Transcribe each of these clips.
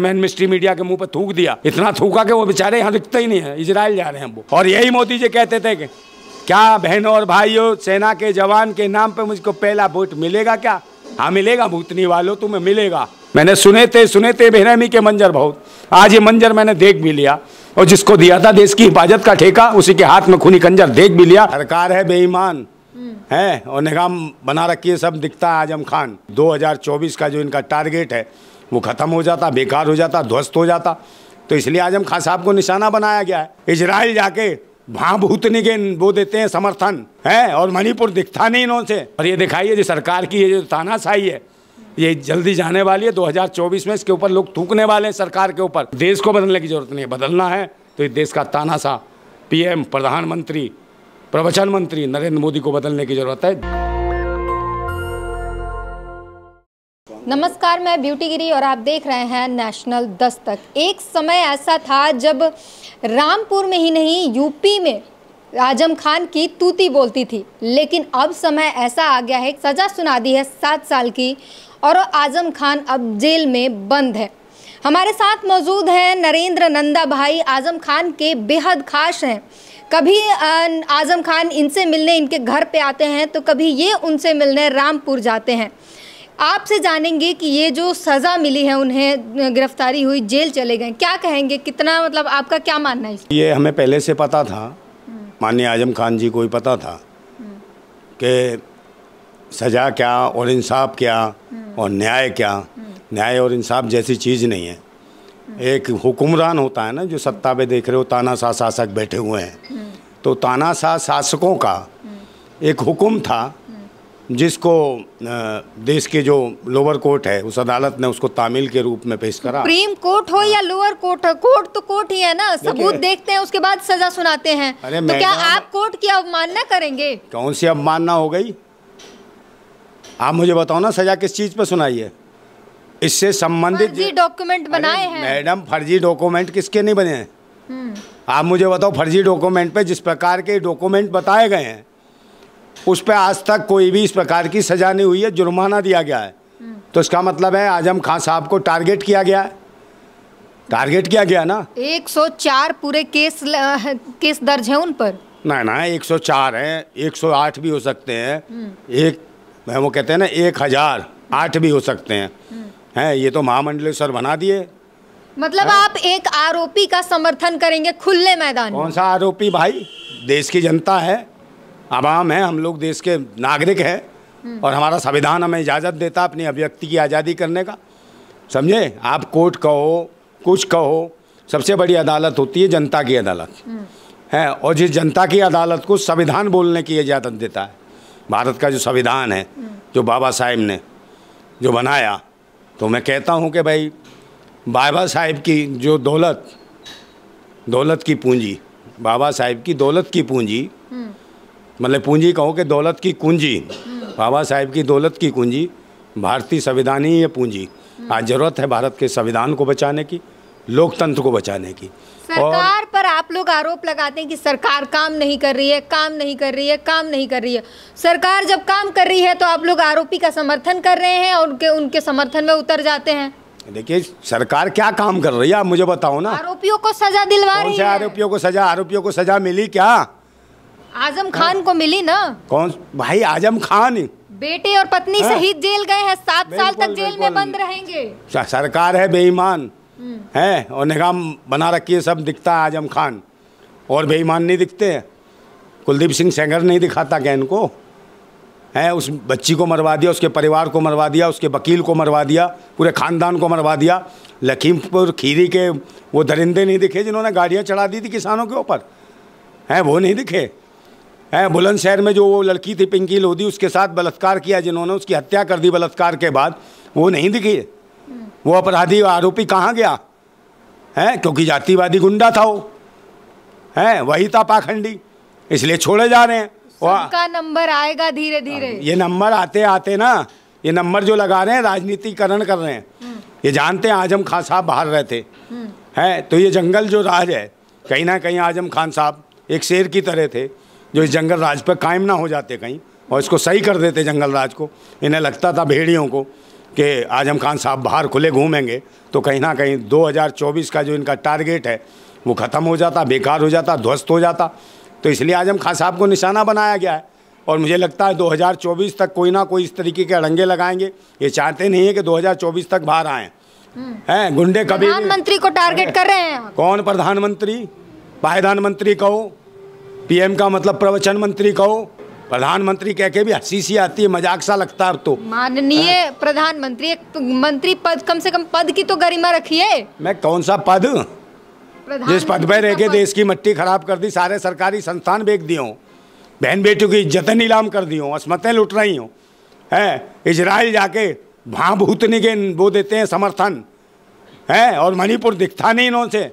मैंने mystery media के मुंह पर थूक दिया इतना थूका कि वो बेचारे यहाँ दिखते ही नहीं है इसराइल जा रहे हैं वो और यही मोदी जी कहते थे कि क्या बहनों और भाइयों सेना के जवान के नाम पे मुझको पहला वोट मिलेगा क्या हाँ मिलेगा भूतनी वालों तुम्हें मिलेगा मैंने सुने थे सुने थे बेहरमी के मंजर बहुत आज ये मंजर मैंने देख भी लिया और जिसको दिया था देश की हिफाजत का ठेका उसी के हाथ में खूनी कंजर देख भी लिया सरकार है बेईमान हम्म। है और निगाम बना रखी है सब दिखता है आजम खान दो का जो इनका टारगेट है वो ख़त्म हो जाता बेकार हो जाता ध्वस्त हो जाता तो इसलिए आजम खान साहब को निशाना बनाया गया है इसराइल जाके वहाँ भूतने के वो देते हैं समर्थन है और मणिपुर दिखता नहीं इन्होंने और ये दिखाइए जो सरकार की ये जो तानाशाही है ये जल्दी जाने वाली है 2024 में इसके ऊपर लोग थूकने वाले हैं सरकार के ऊपर देश को बदलने की जरूरत नहीं है बदलना है तो इस देश का तानाशाह पीएम प्रधानमंत्री प्रवचन मंत्री नरेंद्र मोदी को बदलने की जरूरत है नमस्कार मैं ब्यूटी गिरी और आप देख रहे हैं नेशनल दस्तक एक समय ऐसा था जब रामपुर में ही नहीं यूपी में आजम खान की तूती बोलती थी लेकिन अब समय ऐसा आ गया है सज़ा सुना दी है सात साल की और आजम खान अब जेल में बंद है हमारे साथ मौजूद हैं नरेंद्र नंदा भाई आजम खान के बेहद खास हैं कभी आजम खान इनसे मिलने इनके घर पे आते हैं तो कभी ये उनसे मिलने रामपुर जाते हैं आपसे जानेंगे कि ये जो सज़ा मिली है उन्हें गिरफ्तारी हुई जेल चले गए क्या कहेंगे कितना मतलब आपका क्या मानना है ये हमें पहले से पता था माननीय आजम खान जी को ही पता था कि सज़ा क्या और इंसाफ क्या और न्याय क्या न्याय और इंसाफ जैसी चीज़ नहीं है एक हुक्मरान होता है ना जो सत्ता पे देख रहे हो तानाशाह शासक बैठे हुए हैं तो तानाशाह शासकों का एक हुक्म था जिसको देश के जो लोअर कोर्ट है उस अदालत ने उसको तामिल के रूप में पेश करा सुप्रीम कोर्ट हो या लोअर कोर्ट हो कोर्ट तो कोर्ट ही है ना सबूत देखते हैं उसके बाद सजा सुनाते हैं अरे तो क्या आप कोर्ट की अवमानना करेंगे कौन सी अवमानना हो गई आप मुझे बताओ ना सजा किस चीज पर सुनाई है इससे संबंधित डॉक्यूमेंट बनाए हैं मैडम फर्जी डॉक्यूमेंट किसके नहीं बने हैं हम्म। आप मुझे बताओ फर्जी डॉक्यूमेंट पे जिस प्रकार के डॉक्यूमेंट बताए गए हैं उस पर आज तक कोई भी इस प्रकार की सजा नहीं हुई है जुर्माना दिया गया है हम्म। तो इसका मतलब है आजम खान साहब को टारगेट किया गया है टारगेट किया गया ना 104 पूरे केस ल, केस दर्ज है उन पर ना ना 104 हैं 108 भी हो सकते हैं हम्म। एक वो कहते हैं ना एक हजार आठ भी हो सकते हैं हम्म। हैं ये तो महामंडलेश्वर बना दिए मतलब है? आप एक आरोपी का समर्थन करेंगे खुले मैदान कौन सा आरोपी भाई देश की जनता है आवाम है हम लोग देश के नागरिक हैं और हमारा संविधान हमें इजाज़त देता अपनी अभिव्यक्ति की आज़ादी करने का समझे आप कोर्ट कहो कुछ कहो सबसे बड़ी अदालत होती है जनता की अदालत है और जिस जनता की अदालत को संविधान बोलने की इजाज़त देता है भारत का जो संविधान है जो बाबा साहेब ने जो बनाया तो मैं कहता हूँ कि भाई बाबा साहेब की जो दौलत दौलत की पूंजी बाबा साहेब की दौलत की पूंजी मतलब पूंजी कहो कि दौलत की कुंजी बाबा साहेब की दौलत की कुंजी भारतीय संविधान ही ये पूंजी आज ज़रूरत है भारत के संविधान को बचाने की लोकतंत्र को बचाने की सरकार पर आप लोग आरोप लगाते हैं कि सरकार काम नहीं कर रही है काम नहीं कर रही है काम नहीं कर रही है सरकार जब काम कर रही है तो आप लोग आरोपी का समर्थन कर रहे हैं और उनके उनके समर्थन में उतर जाते हैं देखिए सरकार क्या काम कर रही है आप मुझे बताओ ना आरोपियों को सजा दिलवा रही है आरोपियों को सजा आरोपियों को सजा मिली क्या आजम खान को मिली ना कौन भाई आजम खान बेटे और पत्नी शहीद हाँ। जेल गए हैं सात साल तक जेल में बंद रहेंगे सरकार है बेईमान हम्म। है और निगाम बना रखी है सब दिखता है आजम खान और बेईमान नहीं दिखते हैं कुलदीप सिंह सेंगर नहीं दिखाता क्या इनको है उस बच्ची को मरवा दिया उसके परिवार को मरवा दिया उसके वकील को मरवा दिया पूरे खानदान को मरवा दिया लखीमपुर खीरी के वो दरिंदे नहीं दिखे जिन्होंने गाड़ियाँ चढ़ा दी थी किसानों के ऊपर हैं वो नहीं दिखे है बुलंदशहर में जो वो लड़की थी पिंकी लोधी उसके साथ बलात्कार किया जिन्होंने उसकी हत्या कर दी बलात्कार के बाद वो नहीं दिखी वो अपराधी आरोपी कहाँ गया है क्योंकि जातिवादी गुंडा था वो है वही था पाखंडी इसलिए छोड़े जा रहे हैं का नंबर आएगा धीरे धीरे हाँ, ये नंबर आते आते ना ये नंबर जो लगा रहे हैं राजनीतिकरण कर रहे हैं हम्म। ये जानते हैं आजम खान साहब बाहर रहते हम्म। हैं तो ये जंगल जो राज है कहीं ना कहीं आजम खान साहब एक शेर की तरह थे जो इस जंगल राज पर कायम ना हो जाते कहीं और इसको सही कर देते जंगल राज को इन्हें लगता था भेड़ियों को कि आजम खान साहब बाहर खुले घूमेंगे तो कहीं ना कहीं 2024 का जो इनका टारगेट है वो ख़त्म हो जाता बेकार हो जाता ध्वस्त हो जाता तो इसलिए आजम खान साहब को निशाना बनाया गया है और मुझे लगता है 2024 तक कोई ना कोई इस तरीके के अड़ंगे लगाएंगे ये चाहते नहीं है कि 2024 तक बाहर आए हैं गुंडे कभी प्रधानमंत्री को टारगेट कर रहे हैं कौन प्रधानमंत्री प्रधानमंत्री कहो पीएम का मतलब प्रवचन मंत्री कहो प्रधानमंत्री कह के भी हसी सी आती है मजाक सा लगता है अब तो माननीय हाँ। प्रधानमंत्री तो मंत्री पद कम से कम पद की तो गरिमा रखिए मैं कौन सा पद जिस पद पर रह के देश की मट्टी खराब कर दी सारे सरकारी संस्थान बेच दिए हों बहन बेटियों की इज्जत नीलाम कर दी हो असमतें लुट रही हूँ है इसराइल जाके भाँ भूतने के वो देते हैं समर्थन है और मणिपुर दिखता नहीं इन्होंने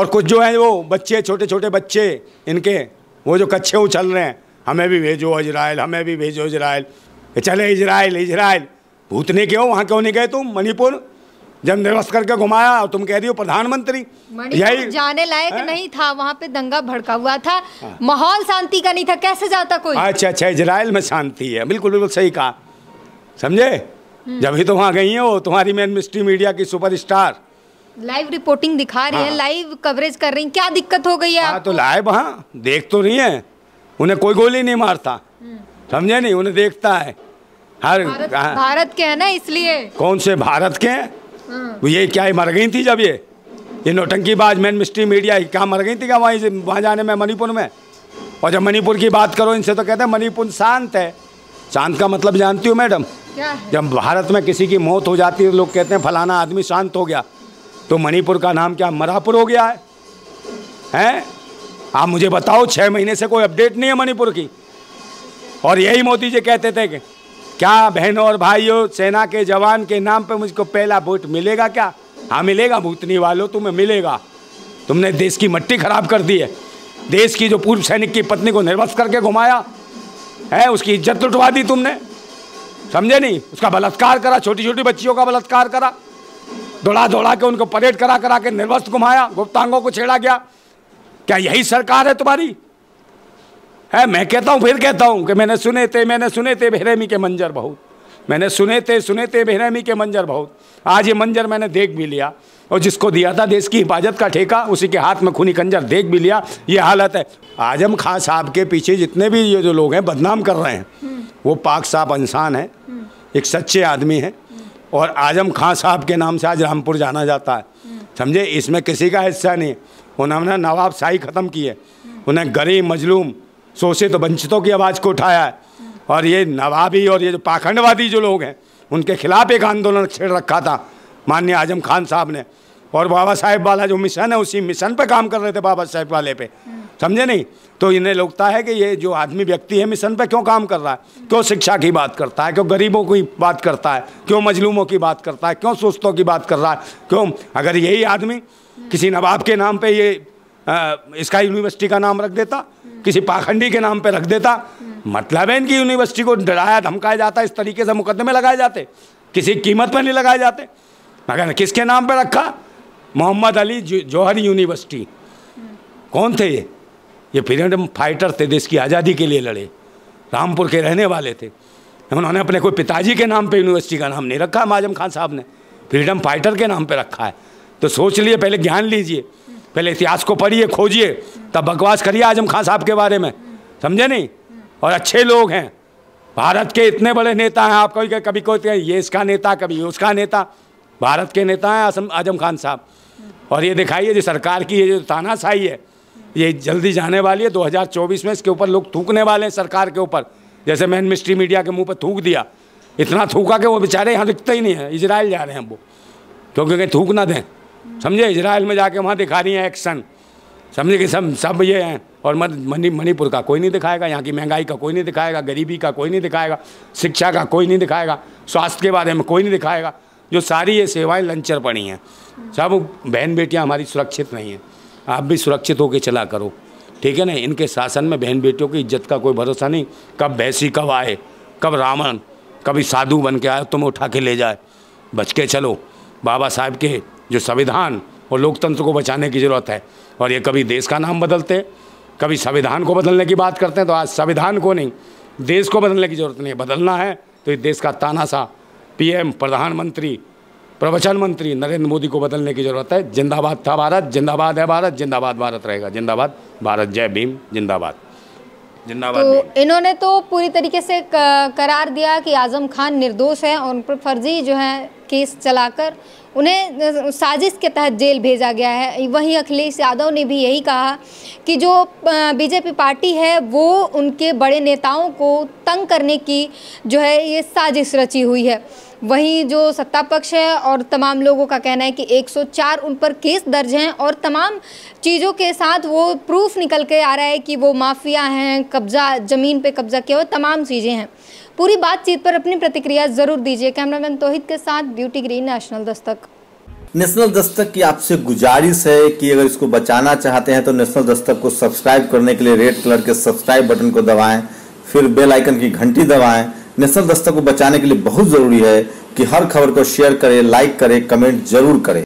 और कुछ जो है वो बच्चे छोटे छोटे बच्चे इनके वो जो कच्छे उछल रहे हैं हमें भी भेजो इजराइल हमें भी भेजो इजराइल चले इजराइल इजराइल भूतने क्यों वहाँ क्यों नहीं गए तुम मणिपुर जब निरस्त करके घुमाया और तुम कह रही हो प्रधानमंत्री यही जाने लायक नहीं था वहाँ पे दंगा भड़का हुआ था हाँ। माहौल शांति का नहीं था कैसे जाता कोई अच्छा अच्छा इसराइल में शांति है बिल्कुल बिल्कुल सही कहा समझे हम्म। जब ही तो वहाँ गई हो तुम्हारी मेन मिस्ट्री मीडिया की सुपरस्टार लाइव रिपोर्टिंग दिखा रही हाँ। है लाइव कवरेज कर रही है क्या दिक्कत हो गई है हाँ, तो लाइव हाँ देख तो रही है उन्हें कोई गोली नहीं मारता हम्म। समझे नहीं उन्हें देखता है हर भारत, हाँ। भारत के है ना इसलिए कौन से भारत के हैं हाँ। ये क्या ही मर गई थी जब ये ये बाज मैन मिस्ट्री मीडिया क्या मर गई थी क्या वहीं वहाँ जाने में मणिपुर में और जब मणिपुर की बात करो इनसे तो कहते हैं मणिपुर शांत है शांत का मतलब जानती हूँ मैडम जब भारत में किसी की मौत हो जाती है लोग कहते हैं फलाना आदमी शांत हो गया तो मणिपुर का नाम क्या मरापुर हो गया है हैं आप मुझे बताओ छः महीने से कोई अपडेट नहीं है मणिपुर की और यही मोदी जी कहते थे कि क्या बहनों और भाइयों सेना के जवान के नाम पे मुझको पहला वोट मिलेगा क्या हाँ मिलेगा भूतनी वालों तुम्हें मिलेगा तुमने देश की मट्टी खराब कर दी है देश की जो पूर्व सैनिक की पत्नी को निर्वस्त करके घुमाया है उसकी इज्जत लुटवा दी तुमने समझे नहीं उसका बलात्कार करा छोटी छोटी बच्चियों का बलात्कार करा दौड़ा दौड़ा के उनको परेड करा करा के निर्वस्त घुमाया गुप्तांगों को छेड़ा गया क्या यही सरकार है तुम्हारी है मैं कहता हूँ फिर कहता हूँ कि मैंने सुने थे मैंने सुने थे बेहरेमी के मंजर बहुत मैंने सुने थे सुने थे बेहरेमी के मंजर बहुत आज ये मंजर मैंने देख भी लिया और जिसको दिया था देश की हिफाजत का ठेका उसी के हाथ में खूनी कंजर देख भी लिया ये हालत है आजम खां साहब के पीछे जितने भी ये जो लोग हैं बदनाम कर रहे हैं वो पाक साहब इंसान है एक सच्चे आदमी हैं और आजम खां साहब के नाम से आज रामपुर जाना जाता है समझे इसमें किसी का हिस्सा नहीं उन्होंने नवाब शाही ख़त्म की है उन्हें गरीब मजलूम शोषित तो वंचितों की आवाज़ को उठाया है और ये नवाबी और ये जो पाखंडवादी जो लोग हैं उनके खिलाफ एक आंदोलन छेड़ रखा था माननीय आजम खान साहब ने और बाबा साहेब वाला जो मिशन है उसी मिशन पर काम कर रहे थे बाबा साहेब वाले पे समझे नहीं तो इन्हें लगता है कि ये जो आदमी व्यक्ति है मिशन पे क्यों काम कर रहा है क्यों शिक्षा की बात करता है क्यों गरीबों की बात करता है क्यों मजलूमों की बात करता है क्यों सुस्तों की बात कर रहा है क्यों अगर यही आदमी किसी नवाब के नाम पर ये इसका यूनिवर्सिटी का नाम रख देता किसी पाखंडी के नाम पे रख देता मतलब है इनकी यूनिवर्सिटी को डराया धमकाया जाता इस तरीके से मुकदमे लगाए जाते किसी कीमत पर नहीं लगाए जाते मगर किसके नाम पर रखा मोहम्मद अली जौहर यूनिवर्सिटी कौन थे ये ये फ्रीडम फाइटर थे देश की आज़ादी के लिए लड़े रामपुर के रहने वाले थे उन्होंने अपने कोई पिताजी के नाम पे यूनिवर्सिटी का नाम नहीं रखा माजम खान साहब ने फ्रीडम फाइटर के नाम पे रखा है तो सोच लिए पहले ज्ञान लीजिए पहले इतिहास को पढ़िए खोजिए तब बकवास करिए आजम खान साहब के बारे में समझे नहीं और अच्छे लोग हैं भारत के इतने बड़े नेता हैं आप कभी कभी कहते हैं ये इसका नेता कभी उसका नेता भारत के नेता हैं आजम खान साहब और ये दिखाइए जो सरकार की ये जो तानाशाही है ये जल्दी जाने वाली है 2024 में इसके ऊपर लोग थूकने वाले हैं सरकार के ऊपर जैसे मैंने मिस्ट्री मीडिया के मुंह पर थूक दिया इतना थूका कि वो बेचारे यहाँ तो दिखते ही नहीं है इसराइल जा रहे हैं वो क्योंकि कहीं थूक ना दें समझे इसराइल में जाके वहाँ दिखा रही हैं एक्शन समझे कि सब सब ये हैं और मनी मणिपुर का कोई नहीं दिखाएगा यहाँ की महंगाई का कोई नहीं दिखाएगा गरीबी का कोई नहीं दिखाएगा शिक्षा का कोई नहीं दिखाएगा स्वास्थ्य के बारे में कोई नहीं दिखाएगा जो सारी ये सेवाएं लंचर पड़ी हैं सब बहन बेटियाँ हमारी सुरक्षित नहीं हैं आप भी सुरक्षित होकर चला करो ठीक है ना इनके शासन में बहन बेटियों की इज्जत का कोई भरोसा नहीं कब भैंसी कब आए कब रावण कभी साधु बन के आए तुम्हें उठा के ले जाए बच के चलो बाबा साहब के जो संविधान और लोकतंत्र को बचाने की ज़रूरत है और ये कभी देश का नाम बदलते कभी संविधान को बदलने की बात करते हैं तो आज संविधान को नहीं देश को बदलने की ज़रूरत नहीं बदलना है तो ये देश का तानाशाह पीएम प्रधानमंत्री प्रवचन मंत्री नरेंद्र मोदी को बदलने की ज़रूरत है जिंदाबाद था भारत जिंदाबाद है भारत जिंदाबाद भारत रहेगा जिंदाबाद भारत जय भीम जिंदाबाद जिंदाबाद तो इन्होंने तो पूरी तरीके से करार दिया कि आजम खान निर्दोष है और उन पर फर्जी जो है केस चलाकर उन्हें साजिश के तहत जेल भेजा गया है वहीं अखिलेश यादव ने भी यही कहा कि जो बीजेपी पार्टी है वो उनके बड़े नेताओं को तंग करने की जो है ये साजिश रची हुई है वहीं जो सत्ता पक्ष है और तमाम लोगों का कहना है कि 104 उन पर केस दर्ज हैं और तमाम चीज़ों के साथ वो प्रूफ निकल के आ रहा है कि वो माफिया हैं कब्ज़ा ज़मीन पे कब्ज़ा किया हुआ तमाम चीज़ें हैं पूरी बातचीत पर अपनी प्रतिक्रिया जरूर दीजिए कैमरामैन तोहित के साथ ब्यूटी ग्रीन नेशनल दस्तक नेशनल दस्तक की आपसे गुजारिश है कि अगर इसको बचाना चाहते हैं तो नेशनल दस्तक को सब्सक्राइब करने के लिए रेड कलर के सब्सक्राइब बटन को दबाएं फिर बेल आइकन की घंटी दबाएं नेशनल दस्तक को बचाने के लिए बहुत ज़रूरी है कि हर खबर को शेयर करें लाइक करें कमेंट जरूर करें